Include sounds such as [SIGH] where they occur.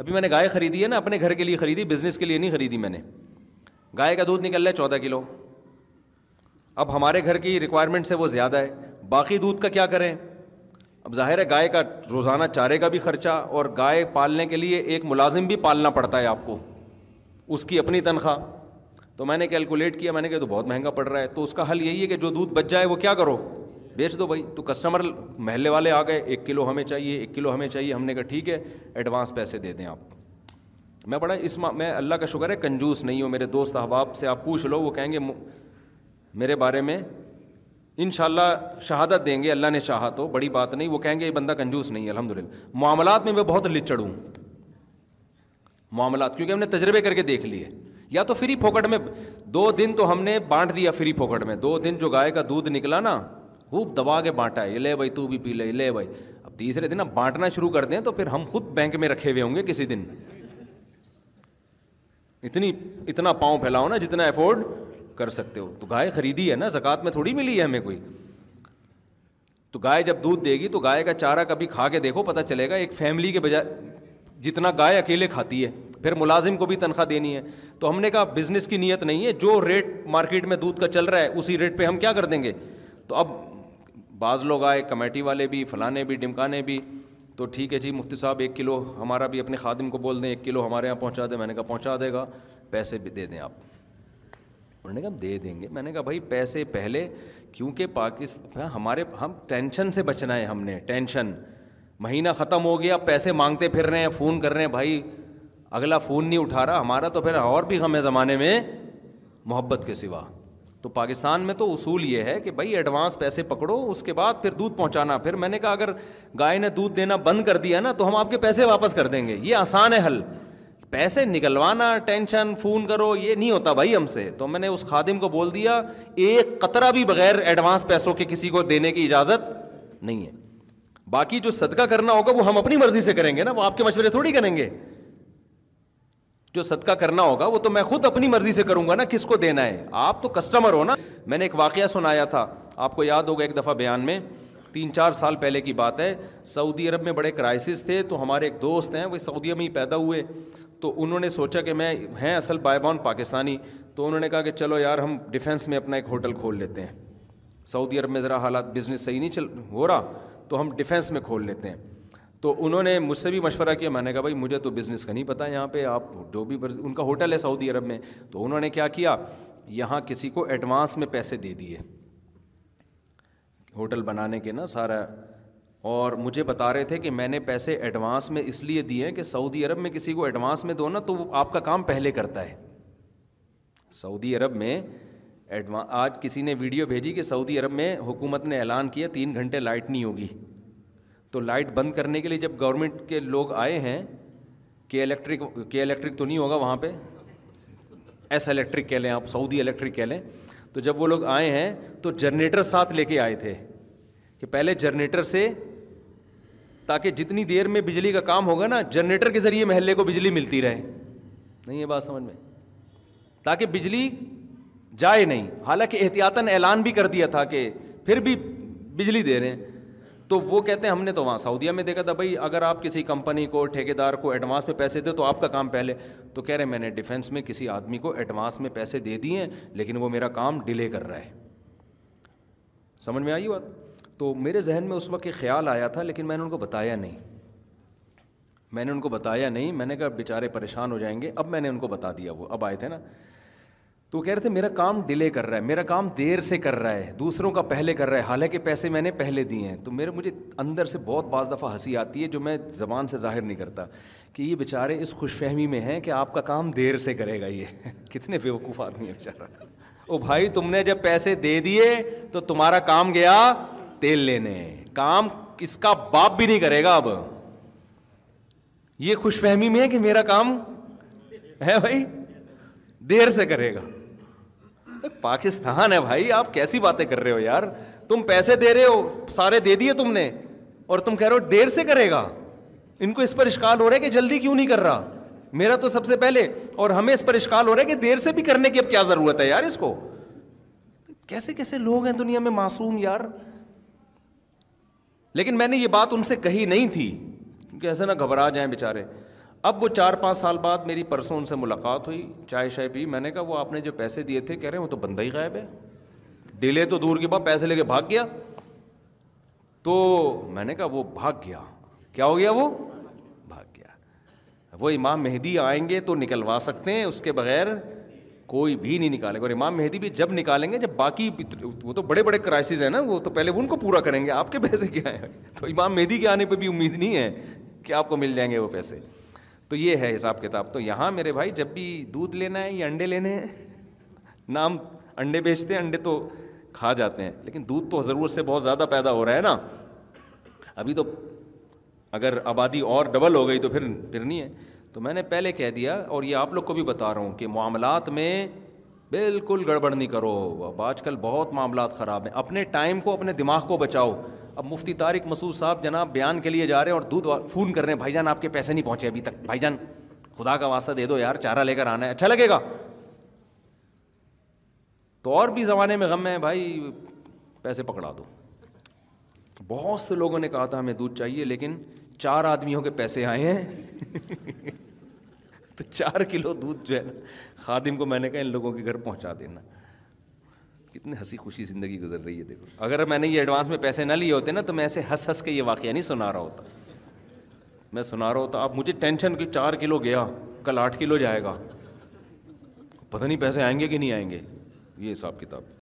अभी मैंने गाय खरीदी है ना अपने घर के लिए खरीदी बिजनेस के लिए नहीं खरीदी मैंने गाय का दूध निकल रहा है चौदह किलो अब हमारे घर की रिक्वायरमेंट से वो ज़्यादा है बाकी दूध का क्या करें अब जाहिर है गाय का रोज़ाना चारे का भी खर्चा और गाय पालने के लिए एक मुलाजिम भी पालना पड़ता है आपको उसकी अपनी तनख्वाह तो मैंने कैलकुलेट किया मैंने कहा तो बहुत महंगा पड़ रहा है तो उसका हल यही है कि जो दूध बच जाए वो क्या करो बेच दो भाई तो कस्टमर महल्ले वाले आ गए एक किलो हमें चाहिए एक किलो हमें चाहिए हमने कहा ठीक है एडवांस पैसे दे दें आप मैं बड़ा इस मैं अल्लाह का शुक्र है कंजूस नहीं हूँ मेरे दोस्त अहबाब से आप पूछ लो वो कहेंगे मेरे बारे में इन शहादत देंगे अल्लाह ने चाहा तो बड़ी बात नहीं वो कहेंगे ये बंदा कंजूस नहीं है अलहमदिल्ला मामलात में मैं बहुत लिचड़ हूँ मामला क्योंकि हमने तजर्बे करके देख लिए या तो फ्री फोकट में दो दिन तो हमने बांट दिया फ्री फोकट में दो दिन जो गाय का दूध निकला ना खूब दबा के बांटा है ले भाई तू भी पी ले ले भाई अब तीसरे दिन अब बांटना शुरू कर दें तो फिर हम खुद बैंक में रखे हुए होंगे किसी दिन इतनी इतना पाँव फैलाओ ना जितना अफोर्ड कर सकते हो तो गाय खरीदी है ना जक़ात में थोड़ी मिली है हमें कोई तो गाय जब दूध देगी तो गाय का चारा कभी खा के देखो पता चलेगा एक फैमिली के बजाय जितना गाय अकेले खाती है फिर मुलाजिम को भी तनख्वाह देनी है तो हमने कहा बिज़नेस की नीयत नहीं है जो रेट मार्केट में दूध का चल रहा है उसी रेट पर हम क्या कर देंगे तो अब बाज़ लोग आए कमेटी वाले भी फ़लाने भी डिमकाने भी तो ठीक है जी मुफ्ती साहब एक किलो हमारा भी अपने खादिम को बोल दें एक किलो हमारे यहाँ पहुँचा दें मैंने कहा पहुँचा देगा पैसे भी दे दें आप उन्होंने कहा दे देंगे मैंने कहा भाई पैसे पहले क्योंकि पाकिस्तान हमारे हम टेंशन से बचना है हमने टेंशन महीना ख़त्म हो गया पैसे मांगते फिर रहे हैं फ़ोन कर रहे हैं भाई अगला फ़ोन नहीं उठा रहा हमारा तो फिर और भी हम है ज़माने में मोहब्बत के सिवा तो पाकिस्तान में तो उसूल ये है कि भाई एडवांस पैसे पकड़ो उसके बाद फिर दूध पहुंचाना फिर मैंने कहा अगर गाय ने दूध देना बंद कर दिया ना तो हम आपके पैसे वापस कर देंगे ये आसान है हल पैसे निकलवाना टेंशन फ़ोन करो ये नहीं होता भाई हमसे तो मैंने उस खादिम को बोल दिया एक कतरा भी बगैर एडवांस पैसों के किसी को देने की इजाज़त नहीं है बाकी जो सदका करना होगा वो हम अपनी मर्ज़ी से करेंगे ना वो आपके मशवरे थोड़ी करेंगे जो सदका करना होगा वो तो मैं खुद अपनी मर्जी से करूँगा ना किसको देना है आप तो कस्टमर हो ना मैंने एक वाक़ सुनाया था आपको याद होगा एक दफ़ा बयान में तीन चार साल पहले की बात है सऊदी अरब में बड़े क्राइसिस थे तो हमारे एक दोस्त हैं वो सऊदी में ही पैदा हुए तो उन्होंने सोचा कि मैं हैं असल बायबॉन पाकिस्तानी तो उन्होंने कहा कि चलो यार हम डिफेंस में अपना एक होटल खोल लेते हैं सऊदी अरब में ज़रा हालात बिज़नेस सही नहीं चल हो रहा तो हम डिफेंस में खोल लेते हैं तो उन्होंने मुझसे भी मशवरा किया मैंने कहा भाई मुझे तो बिज़नेस का नहीं पता यहाँ पे आप जो भी उनका होटल है सऊदी अरब में तो उन्होंने क्या किया यहाँ किसी को एडवांस में पैसे दे दिए होटल बनाने के ना सारा और मुझे बता रहे थे कि मैंने पैसे एडवांस में इसलिए दिए हैं कि सऊदी अरब में किसी को एडवांस में दो ना तो आपका काम पहले करता है सऊदी अरब में एडवा आज किसी ने वीडियो भेजी कि सऊदी अरब में हुकूमत ने ऐलान किया तीन घंटे लाइट नहीं होगी तो लाइट बंद करने के लिए जब गवर्नमेंट के लोग आए हैं के इलेक्ट्रिक के इलेक्ट्रिक तो नहीं होगा वहाँ पे एस इलेक्ट्रिक कह लें आप सऊदी इलेक्ट्रिक कह लें तो जब वो लोग आए हैं तो जनरेटर साथ लेके आए थे कि पहले जनरेटर से ताकि जितनी देर में बिजली का काम होगा ना जनरेटर के ज़रिए महल्ले को बिजली मिलती रहे नहीं ये बात समझ में ताकि बिजली जाए नहीं हालांकि एहतियातन ऐलान भी कर दिया था कि फिर भी बिजली दे रहे हैं तो वो कहते हैं हमने तो वहाँ सऊदीया में देखा था भाई अगर आप किसी कंपनी को ठेकेदार को एडवांस में पैसे दे तो आपका काम पहले तो कह रहे मैंने डिफेंस में किसी आदमी को एडवांस में पैसे दे दिए हैं लेकिन वो मेरा काम डिले कर रहा है समझ में आई बात तो मेरे जहन में उस वक्त ये ख्याल आया था लेकिन मैंने उनको बताया नहीं मैंने उनको बताया नहीं मैंने कहा बेचारे परेशान हो जाएंगे अब मैंने उनको बता दिया वो अब आए थे ना तो कह रहे थे मेरा काम डिले कर रहा है मेरा काम देर से कर रहा है दूसरों का पहले कर रहा है हालांकि पैसे मैंने पहले दिए हैं तो मेरे मुझे अंदर से बहुत बाज़ दफ़ा हंसी आती है जो मैं ज़बान से जाहिर नहीं करता कि ये बेचारे इस खुशफहमी में हैं कि आपका काम देर से करेगा ये [LAUGHS] कितने बेवकूफ़ आदमी हैं बेचारा ओ भाई तुमने जब पैसे दे दिए तो तुम्हारा काम गया तेल लेने काम इसका बाप भी नहीं करेगा अब ये खुशफहमी में है कि मेरा काम है भाई देर से करेगा पाकिस्तान है भाई आप कैसी बातें कर रहे हो यार तुम पैसे दे रहे हो सारे दे दिए तुमने और तुम कह रहे हो देर से करेगा इनको इस पर इश्काल हो रहा है कि जल्दी क्यों नहीं कर रहा मेरा तो सबसे पहले और हमें इस पर इश्काल हो रहा है कि देर से भी करने की अब क्या ज़रूरत है यार इसको कैसे कैसे लोग हैं दुनिया में मासूम यार लेकिन मैंने ये बात उनसे कही नहीं थी क्योंकि ऐसे ना घबरा जाए बेचारे अब वो चार पाँच साल बाद मेरी परसों उनसे मुलाकात हुई चाय शाय पी मैंने कहा वो आपने जो पैसे दिए थे कह रहे हैं वो तो बंदा ही गायब है डिले तो दूर के बाद पैसे लेके भाग गया तो मैंने कहा वो भाग गया क्या हो गया वो भाग गया वो इमाम मेहदी आएंगे तो निकलवा सकते हैं उसके बगैर कोई भी नहीं निकालेगा और इमाम मेहदी भी जब निकालेंगे जब बाकी वो तो बड़े बड़े क्राइसिस हैं ना वो तो पहले उनको पूरा करेंगे आपके पैसे क्या हैं तो इमाम मेहदी के आने पर भी उम्मीद नहीं है कि आपको मिल जाएंगे वो पैसे तो ये है हिसाब किताब तो यहाँ मेरे भाई जब भी दूध लेना है या अंडे लेने हैं नाम अंडे बेचते हैं अंडे तो खा जाते हैं लेकिन दूध तो ज़रूरत से बहुत ज़्यादा पैदा हो रहा है ना अभी तो अगर आबादी और डबल हो गई तो फिर फिर नहीं है तो मैंने पहले कह दिया और ये आप लोग को भी बता रहा हूँ कि मामला में बिल्कुल गड़बड़ नहीं करो अब आजकल बहुत मामला ख़राब हैं अपने टाइम को अपने दिमाग को बचाओ अब मुफ्ती तारिक मसूद साहब जनाब बयान के लिए जा रहे हैं और दूध फ़ोन कर रहे हैं भाईजान आपके पैसे नहीं पहुंचे अभी तक भाईजान खुदा का वास्ता दे दो यार चारा लेकर आना है अच्छा लगेगा तो और भी ज़माने में गम है भाई पैसे पकड़ा दो बहुत से लोगों ने कहा था हमें दूध चाहिए लेकिन चार आदमियों के पैसे आए हैं [LAUGHS] तो चार किलो दूध जो है ना खादिम को मैंने कहा इन लोगों के घर पहुंचा देना कितनी हंसी खुशी ज़िंदगी गुजर रही है देखो अगर मैंने ये एडवांस में पैसे ना लिए होते ना तो मैं ऐसे हंस हंस के ये वाक़ नहीं सुना रहा होता मैं सुना रहा होता आप मुझे टेंशन कि चार किलो गया कल आठ किलो जाएगा पता नहीं पैसे आएंगे कि नहीं आएंगे ये हिसाब किताब